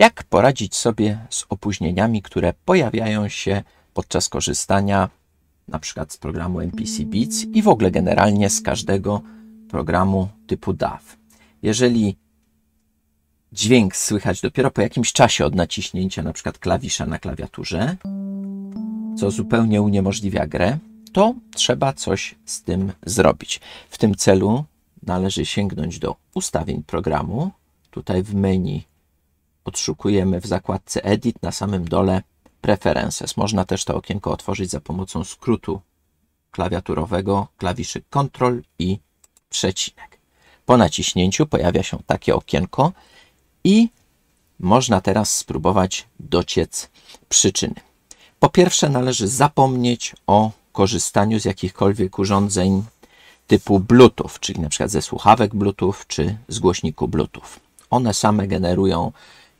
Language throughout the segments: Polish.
Jak poradzić sobie z opóźnieniami, które pojawiają się podczas korzystania na przykład z programu MPC mm. Beats i w ogóle generalnie z każdego programu typu DAW. Jeżeli dźwięk słychać dopiero po jakimś czasie od naciśnięcia na przykład klawisza na klawiaturze, co zupełnie uniemożliwia grę, to trzeba coś z tym zrobić. W tym celu należy sięgnąć do ustawień programu. Tutaj w menu odszukujemy w zakładce Edit na samym dole Preferences. Można też to okienko otworzyć za pomocą skrótu klawiaturowego, klawiszy Ctrl i przecinek. Po naciśnięciu pojawia się takie okienko i można teraz spróbować dociec przyczyny. Po pierwsze należy zapomnieć o korzystaniu z jakichkolwiek urządzeń typu Bluetooth, czyli na przykład ze słuchawek Bluetooth czy z głośniku Bluetooth. One same generują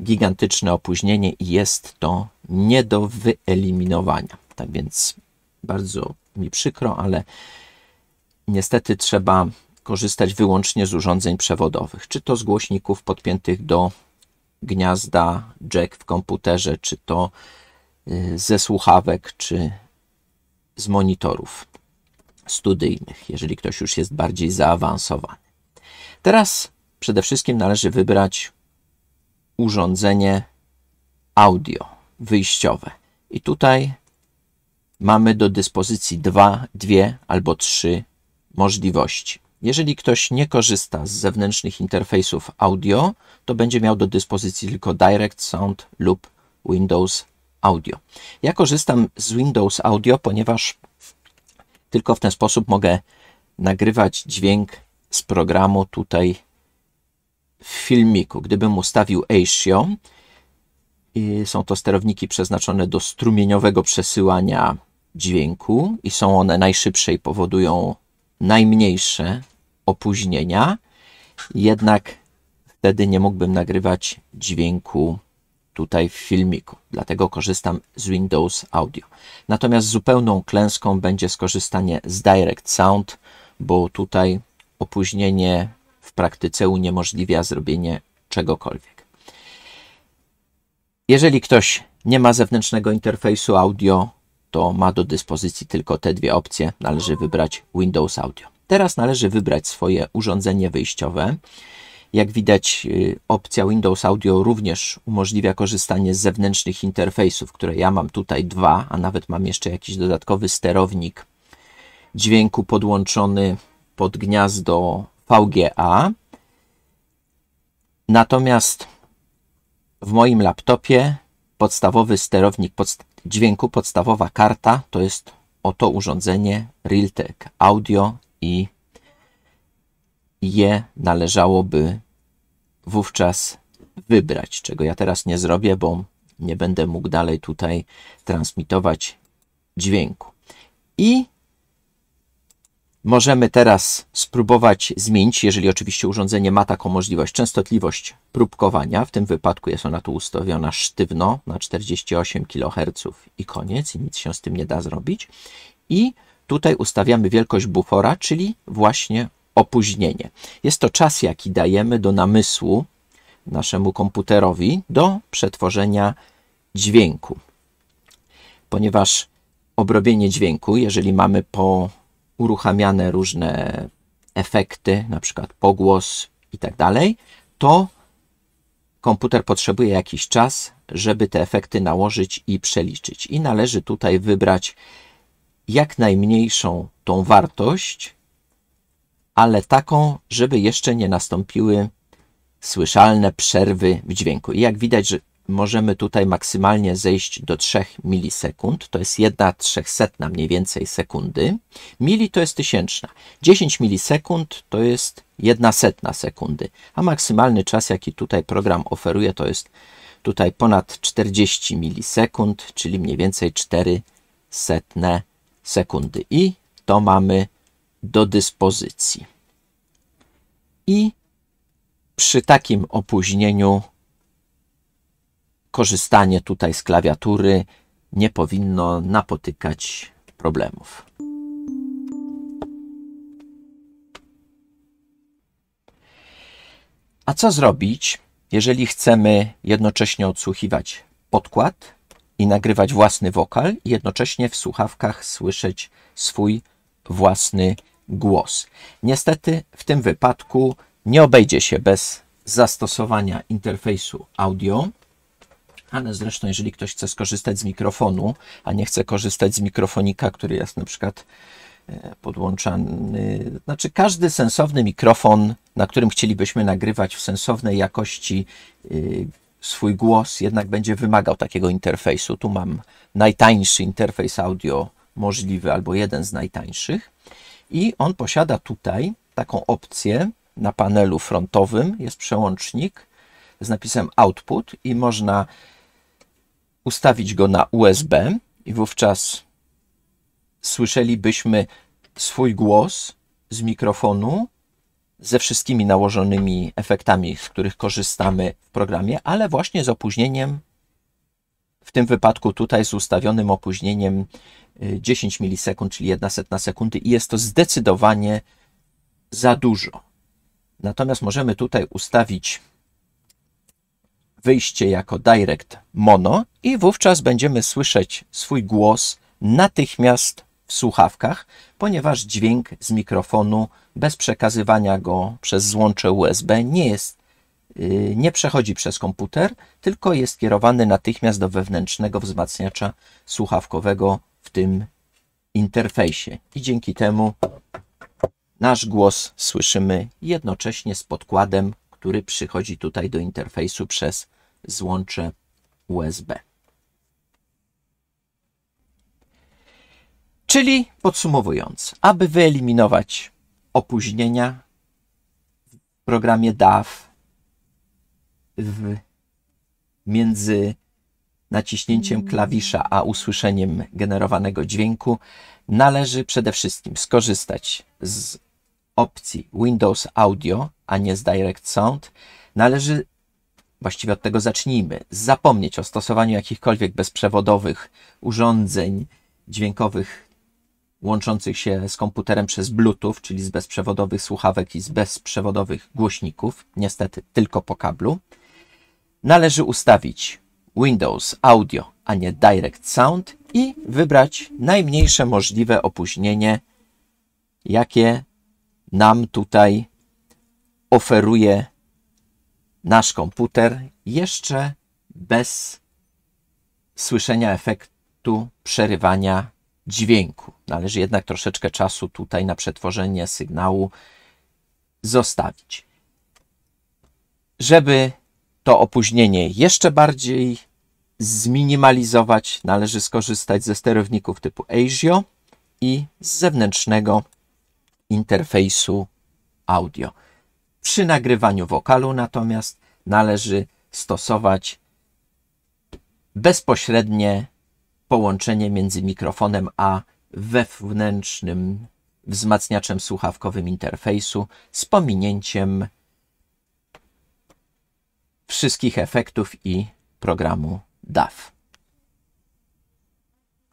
gigantyczne opóźnienie i jest to nie do wyeliminowania. Tak więc bardzo mi przykro, ale niestety trzeba korzystać wyłącznie z urządzeń przewodowych, czy to z głośników podpiętych do gniazda jack w komputerze, czy to y, ze słuchawek, czy z monitorów studyjnych, jeżeli ktoś już jest bardziej zaawansowany. Teraz przede wszystkim należy wybrać urządzenie audio wyjściowe. I tutaj mamy do dyspozycji dwa, dwie albo trzy możliwości. Jeżeli ktoś nie korzysta z zewnętrznych interfejsów audio, to będzie miał do dyspozycji tylko Direct Sound lub Windows Audio. Ja korzystam z Windows Audio, ponieważ tylko w ten sposób mogę nagrywać dźwięk z programu tutaj w filmiku. Gdybym ustawił ASIO, są to sterowniki przeznaczone do strumieniowego przesyłania dźwięku i są one najszybsze i powodują najmniejsze opóźnienia. Jednak wtedy nie mógłbym nagrywać dźwięku tutaj w filmiku, dlatego korzystam z Windows Audio. Natomiast zupełną klęską będzie skorzystanie z Direct Sound, bo tutaj opóźnienie praktyce uniemożliwia zrobienie czegokolwiek. Jeżeli ktoś nie ma zewnętrznego interfejsu audio, to ma do dyspozycji tylko te dwie opcje. Należy wybrać Windows Audio. Teraz należy wybrać swoje urządzenie wyjściowe. Jak widać, y, opcja Windows Audio również umożliwia korzystanie z zewnętrznych interfejsów, które ja mam tutaj dwa, a nawet mam jeszcze jakiś dodatkowy sterownik dźwięku podłączony pod gniazdo VGA. Natomiast w moim laptopie podstawowy sterownik podst dźwięku, podstawowa karta to jest oto urządzenie Realtek Audio i je należałoby wówczas wybrać, czego ja teraz nie zrobię, bo nie będę mógł dalej tutaj transmitować dźwięku. I Możemy teraz spróbować zmienić, jeżeli oczywiście urządzenie ma taką możliwość, częstotliwość próbkowania. W tym wypadku jest ona tu ustawiona sztywno na 48 kHz i koniec, i nic się z tym nie da zrobić. I tutaj ustawiamy wielkość bufora, czyli właśnie opóźnienie. Jest to czas, jaki dajemy do namysłu naszemu komputerowi do przetworzenia dźwięku. Ponieważ obrobienie dźwięku, jeżeli mamy po uruchamiane różne efekty, na przykład pogłos i tak dalej, to komputer potrzebuje jakiś czas, żeby te efekty nałożyć i przeliczyć. I należy tutaj wybrać jak najmniejszą tą wartość, ale taką, żeby jeszcze nie nastąpiły słyszalne przerwy w dźwięku. I jak widać, że możemy tutaj maksymalnie zejść do 3 milisekund, to jest 1 trzechsetna mniej więcej sekundy. Mili to jest tysięczna. 10 milisekund to jest 1 setna sekundy, a maksymalny czas, jaki tutaj program oferuje, to jest tutaj ponad 40 milisekund, czyli mniej więcej 4 setne sekundy. I to mamy do dyspozycji. I przy takim opóźnieniu korzystanie tutaj z klawiatury nie powinno napotykać problemów. A co zrobić, jeżeli chcemy jednocześnie odsłuchiwać podkład i nagrywać własny wokal i jednocześnie w słuchawkach słyszeć swój własny głos? Niestety w tym wypadku nie obejdzie się bez zastosowania interfejsu audio ale zresztą jeżeli ktoś chce skorzystać z mikrofonu, a nie chce korzystać z mikrofonika, który jest na przykład e, podłączany, znaczy każdy sensowny mikrofon, na którym chcielibyśmy nagrywać w sensownej jakości y, swój głos, jednak będzie wymagał takiego interfejsu. Tu mam najtańszy interfejs audio możliwy, albo jeden z najtańszych. I on posiada tutaj taką opcję na panelu frontowym, jest przełącznik z napisem output i można ustawić go na USB i wówczas słyszelibyśmy swój głos z mikrofonu ze wszystkimi nałożonymi efektami, z których korzystamy w programie, ale właśnie z opóźnieniem. W tym wypadku tutaj z ustawionym opóźnieniem 10 y, milisekund, czyli 1 setna sekundy, i jest to zdecydowanie za dużo. Natomiast możemy tutaj ustawić wyjście jako direct mono i wówczas będziemy słyszeć swój głos natychmiast w słuchawkach, ponieważ dźwięk z mikrofonu bez przekazywania go przez złącze USB nie jest y, nie przechodzi przez komputer, tylko jest kierowany natychmiast do wewnętrznego wzmacniacza słuchawkowego w tym interfejsie. I dzięki temu nasz głos słyszymy jednocześnie z podkładem który przychodzi tutaj do interfejsu przez złącze USB. Czyli podsumowując, aby wyeliminować opóźnienia w programie DAW w między naciśnięciem klawisza a usłyszeniem generowanego dźwięku, należy przede wszystkim skorzystać z opcji Windows Audio, a nie z Direct Sound, należy, właściwie od tego zacznijmy, zapomnieć o stosowaniu jakichkolwiek bezprzewodowych urządzeń dźwiękowych łączących się z komputerem przez Bluetooth, czyli z bezprzewodowych słuchawek i z bezprzewodowych głośników, niestety tylko po kablu. Należy ustawić Windows Audio, a nie Direct Sound i wybrać najmniejsze możliwe opóźnienie, jakie nam tutaj oferuje nasz komputer jeszcze bez słyszenia efektu przerywania dźwięku. Należy jednak troszeczkę czasu tutaj na przetworzenie sygnału zostawić. Żeby to opóźnienie jeszcze bardziej zminimalizować, należy skorzystać ze sterowników typu ASIO i z zewnętrznego interfejsu audio. Przy nagrywaniu wokalu natomiast należy stosować bezpośrednie połączenie między mikrofonem a wewnętrznym wzmacniaczem słuchawkowym interfejsu z pominięciem wszystkich efektów i programu DAW.